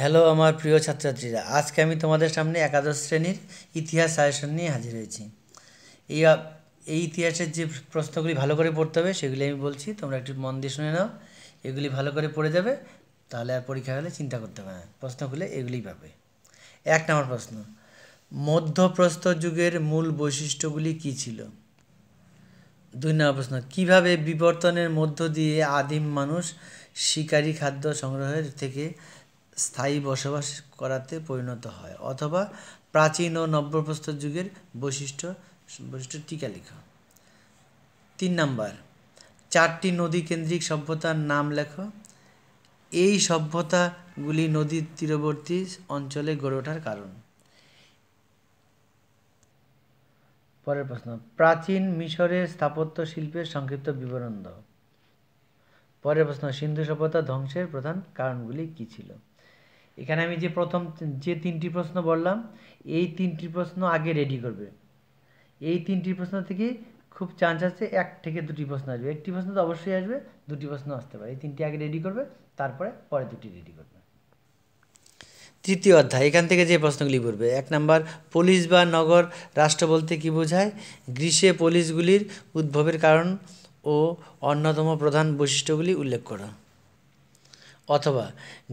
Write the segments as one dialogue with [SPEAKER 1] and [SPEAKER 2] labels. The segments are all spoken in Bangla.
[SPEAKER 1] হ্যালো আমার প্রিয় ছাত্রছাত্রীরা আজকে আমি তোমাদের সামনে একাদশ শ্রেণীর ইতিহাস সাজেশন নিয়ে হাজির হয়েছি এই এই ইতিহাসের যে প্রশ্নগুলি ভালো করে পড়তে হবে সেগুলি আমি বলছি তোমরা একটু মন দিয়ে শুনে নাও এগুলি ভালো করে পড়ে যাবে তাহলে আর পরীক্ষা হলে চিন্তা করতে হবে না প্রশ্ন খুলে এগুলিই পাবে এক নম্বর প্রশ্ন মধ্যপ্রস্থ যুগের মূল বৈশিষ্ট্যগুলি কী ছিল দুই নম্বর প্রশ্ন কীভাবে বিবর্তনের মধ্য দিয়ে আদিম মানুষ শিকারী খাদ্য সংগ্রহের থেকে স্থায়ী বসবাস করাতে পরিণত হয় অথবা প্রাচীন ও নব্যপ্রস্তর যুগের বৈশিষ্ট্য বৈশিষ্ট্য টিকা লেখা তিন নাম্বার চারটি নদী কেন্দ্রিক সভ্যতার নাম লেখো এই সভ্যতাগুলি নদীর তীরবর্তী অঞ্চলে গড়ে ওঠার কারণ পরের প্রশ্ন প্রাচীন মিশরের স্থাপত্য শিল্পের সংক্ষিপ্ত বিবরণ দ পরের প্রশ্ন সিন্ধু সভ্যতা ধ্বংসের প্রধান কারণগুলি কী ছিল এখানে আমি যে প্রথম যে তিনটি প্রশ্ন বললাম এই তিনটি প্রশ্ন আগে রেডি করবে এই তিনটি প্রশ্ন থেকে খুব চান্স আছে এক থেকে দুটি প্রশ্ন আসবে একটি প্রশ্ন তো অবশ্যই আসবে দুটি প্রশ্ন আসতে পারে এই তিনটি আগে রেডি করবে তারপরে পরে দুটি রেডি করবে তৃতীয় অধ্যায় এখান থেকে যে প্রশ্নগুলি পড়বে এক নম্বর পুলিশ বা নগর রাষ্ট্র বলতে কি বোঝায় গ্রীষ্মে পুলিশগুলির উদ্ভবের কারণ ও অন্যতম প্রধান বৈশিষ্ট্যগুলি উল্লেখ করা অথবা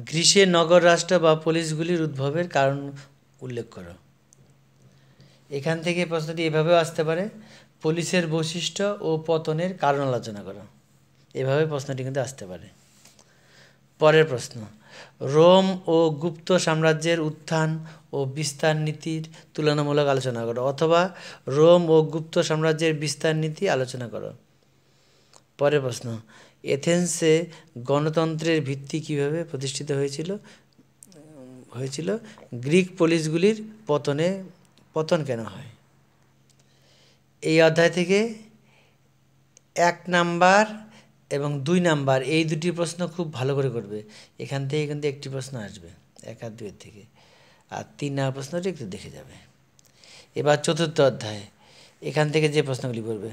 [SPEAKER 1] গ্রীসে নগর রাষ্ট্র বা পুলিশগুলির উদ্ভবের কারণ উল্লেখ করো এখান থেকে প্রশ্নটি এভাবেও আসতে পারে পুলিশের বৈশিষ্ট্য ও পতনের কারণ আলোচনা করো এভাবে প্রশ্নটি কিন্তু আসতে পারে পরের প্রশ্ন রোম ও গুপ্ত সাম্রাজ্যের উত্থান ও বিস্তার নীতির তুলনামূলক আলোচনা করো অথবা রোম ও গুপ্ত সাম্রাজ্যের বিস্তার নীতি আলোচনা করো পরের প্রশ্ন এথেন্সে গণতন্ত্রের ভিত্তি কিভাবে প্রতিষ্ঠিত হয়েছিল হয়েছিল গ্রিক পুলিশগুলির পতনে পতন কেন হয় এই অধ্যায় থেকে এক নাম্বার এবং দুই নাম্বার এই দুটি প্রশ্ন খুব ভালো করে করবে এখান থেকে কিন্তু একটি প্রশ্ন আসবে এক আর দুয়ের থেকে আর তিন নাম্বার প্রশ্নটি একটু দেখে যাবে এবার চতুর্থ অধ্যায় এখান থেকে যে প্রশ্নগুলি করবে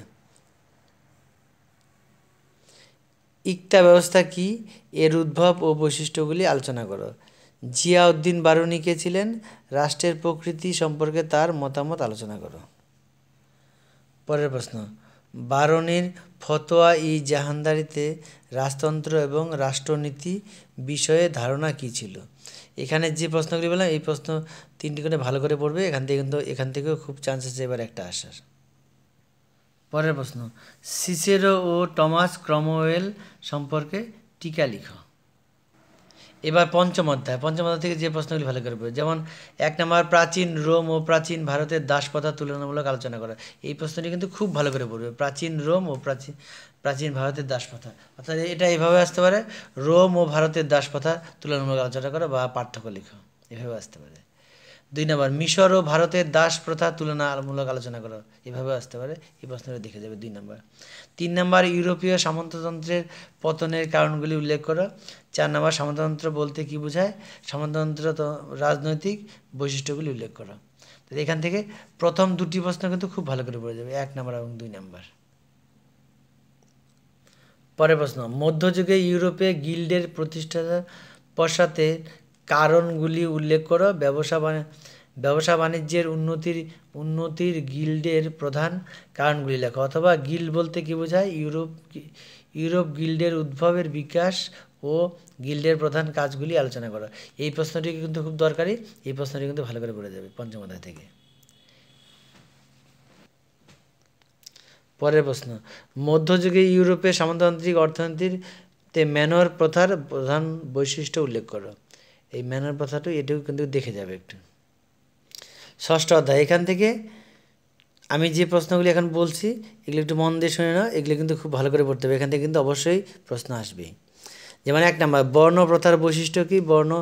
[SPEAKER 1] ইকতা ব্যবস্থা কি এর উদ্ভব ও বৈশিষ্ট্যগুলি আলোচনা করো জিয়াউদ্দিন বারুনি কে ছিলেন রাষ্ট্রের প্রকৃতি সম্পর্কে তার মতামত আলোচনা করো পরের প্রশ্ন বারনির ফতোয়া ই জাহানদারিতে রাজতন্ত্র এবং রাষ্ট্রনীতি বিষয়ে ধারণা কি ছিল এখানে যে প্রশ্নগুলি বললাম এই প্রশ্ন তিনটি করে ভালো করে পড়বে এখান থেকে কিন্তু এখান থেকেও খুব চান্স আছে এবার একটা আসার পরের প্রশ্ন সিসেরো ও টমাস ক্রমওয়েল সম্পর্কে টিকা লিখ এবার পঞ্চম অধ্যায় পঞ্চম অধ্যায় থেকে যে প্রশ্নগুলি ভালো করে যেমন এক নম্বর প্রাচীন রোম ও প্রাচীন ভারতের দাসপথা তুলনামূলক আলোচনা করা এই প্রশ্নটি কিন্তু খুব ভালো করে পড়বে প্রাচীন রোম ও প্রাচীন প্রাচীন ভারতের দাসপথা অর্থাৎ এটা এভাবে আসতে পারে রোম ও ভারতের দাসপথা তুলনামূলক আলোচনা করা বা পার্থক্য লিখো এভাবে আসতে পারে দুই নম্বর মিশর ও ভারতের দাস প্রথা তুলনামূলক আলোচনা করো এভাবে আসতে পারে এই প্রশ্নটা দেখে যাবে দুই নম্বর তিন নম্বর ইউরোপীয় সামন্ততন্ত্রের পতনের কারণগুলি উল্লেখ করো চার নম্বর সামন্ততন্ত্র বলতে কি বোঝায় সামন্ততন্ত্র রাজনৈতিক বৈশিষ্ট্যগুলি উল্লেখ করো তো এখান থেকে প্রথম দুটি প্রশ্ন কিন্তু খুব ভালো করে পড়ে যাবে এক নম্বর এবং দুই নম্বর পরের প্রশ্ন মধ্যযুগে ইউরোপে গিল্ডের প্রতিষ্ঠাতা পশ্চাতে কারণগুলি উল্লেখ করো ব্যবসা ব্যবসা বাণিজ্যের উন্নতির উন্নতির গিল্ডের প্রধান কারণগুলি লেখো অথবা গিল্ড বলতে কী বোঝায় ইউরোপ ইউরোপ গিল্ডের উদ্ভবের বিকাশ ও গিল্ডের প্রধান কাজগুলি আলোচনা করো এই প্রশ্নটি কিন্তু খুব দরকারি এই প্রশ্নটি কিন্তু ভালো করে পড়ে যাবে পঞ্চম অধ্যায় থেকে পরের প্রশ্ন মধ্যযুগে ইউরোপে সামন্ততান্ত্রিক অর্থনীতির তে ম্যানর প্রথার প্রধান বৈশিষ্ট্য উল্লেখ করো এই ম্যানার কথাটা এটাও কিন্তু দেখে যাবে একটু ষষ্ঠ অধ্যায় এখান থেকে আমি যে প্রশ্নগুলি এখন বলছি এগুলো একটু মন দিয়ে শুনে নাও এগুলো কিন্তু খুব ভালো করে পড়তে হবে এখান থেকে কিন্তু অবশ্যই প্রশ্ন আসবে যেমন এক নাম্বার বর্ণ প্রথার বৈশিষ্ট্য কি বর্ণ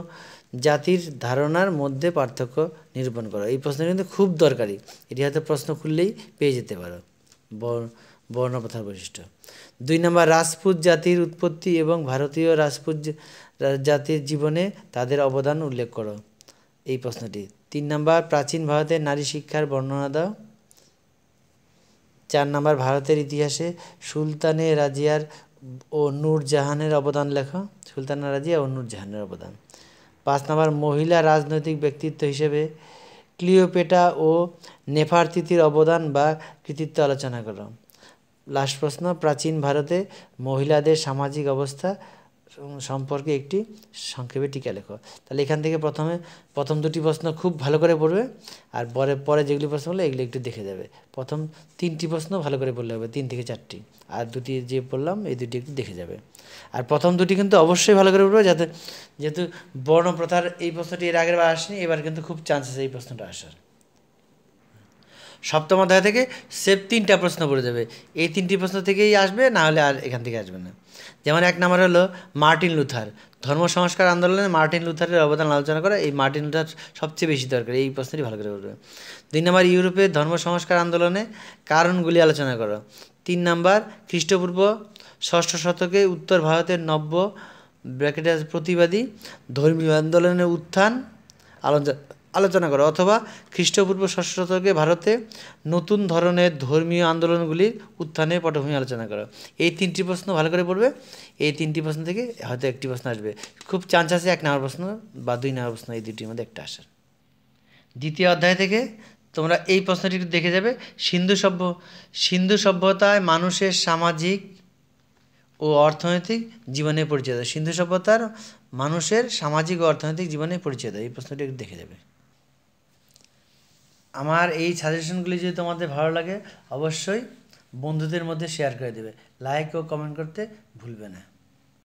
[SPEAKER 1] জাতির ধারণার মধ্যে পার্থক্য নিরূপণ করো এই প্রশ্ন কিন্তু খুব দরকারি এটি হয়তো প্রশ্ন খুললেই পেয়ে যেতে পারো বর্ণ বর্ণপ্রথার বৈশিষ্ট্য দুই নম্বর রাজপুত জাতির উৎপত্তি এবং ভারতীয় রাজপুত জাতির জীবনে তাদের অবদান উল্লেখ করো এই প্রশ্নটি তিন নম্বর প্রাচীন ভারতের নারী শিক্ষার বর্ণনা দাও চার নম্বর ভারতের ইতিহাসে সুলতানে রাজিয়ার ও নূরজাহানের অবদান লেখা সুলতানা রাজিয়া ও নূরজাহানের অবদান পাঁচ নম্বর মহিলা রাজনৈতিক ব্যক্তিত্ব হিসেবে ক্লিওপেটা ও নেফারতিতির অবদান বা কৃতিত্ব আলোচনা করো লাস্ট প্রশ্ন প্রাচীন ভারতে মহিলাদের সামাজিক অবস্থা সম্পর্কে একটি সংক্ষেপে টিকা লেখো তাহলে এখান থেকে প্রথমে প্রথম দুটি প্রশ্ন খুব ভালো করে পড়বে আর পরে পরে যেগুলি প্রশ্ন হলো এগুলি একটু দেখে যাবে প্রথম তিনটি প্রশ্ন ভালো করে পড়লে হবে তিন থেকে চারটি আর দুটি যে পড়লাম এই দুটি একটু দেখে যাবে আর প্রথম দুটি কিন্তু অবশ্যই ভালো করে পড়বে যাতে যেহেতু বর্ণপ্রথার এই প্রশ্নটি এর আগের বার আসেনি এবার কিন্তু খুব চান্স আছে এই প্রশ্নটা আসার সপ্তম অধ্যায় থেকে সেফ তিনটা প্রশ্ন পড়ে যাবে এই তিনটি প্রশ্ন থেকেই আসবে না হলে আর এখান থেকে আসবে না যেমন এক নম্বর হলো মার্টিন লুথার ধর্ম সংস্কার আন্দোলনে মার্টিন লুথারের অবদান আলোচনা করা এই মার্টিন লুথার সবচেয়ে বেশি দরকার এই প্রশ্নটি ভালো করে করবে দুই নম্বর ইউরোপে ধর্ম সংস্কার আন্দোলনে কারণগুলি আলোচনা করো তিন নম্বর খ্রিস্টপূর্ব ষষ্ঠ শতকে উত্তর ভারতের নব্য ব্র্যাকেটের প্রতিবাদী ধর্মীয় আন্দোলনের উত্থান আলোচনা আলোচনা করা অথবা খ্রিস্টপূর্ব ষষ্ঠ শতকে ভারতে নতুন ধরনের ধর্মীয় আন্দোলনগুলির উত্থানের পটভূমি আলোচনা করা এই তিনটি প্রশ্ন ভালো করে পড়বে এই তিনটি প্রশ্ন থেকে হয়তো একটি প্রশ্ন আসবে খুব চান্স আছে এক নাম্বার প্রশ্ন বা দুই নাম্বার প্রশ্ন এই দুটির মধ্যে একটা আসার দ্বিতীয় অধ্যায় থেকে তোমরা এই প্রশ্নটি দেখে যাবে সিন্ধু সভ্য সিন্ধু সভ্যতায় মানুষের সামাজিক ও অর্থনৈতিক জীবনে পরিচয় দেয় সিন্ধু সভ্যতার মানুষের সামাজিক ও অর্থনৈতিক জীবনে পরিচয় এই প্রশ্নটি দেখে যাবে আমার এই সাজেশনগুলি যদি তোমাদের ভালো লাগে অবশ্যই বন্ধুদের মধ্যে শেয়ার করে দেবে লাইক ও কমেন্ট করতে ভুলবে না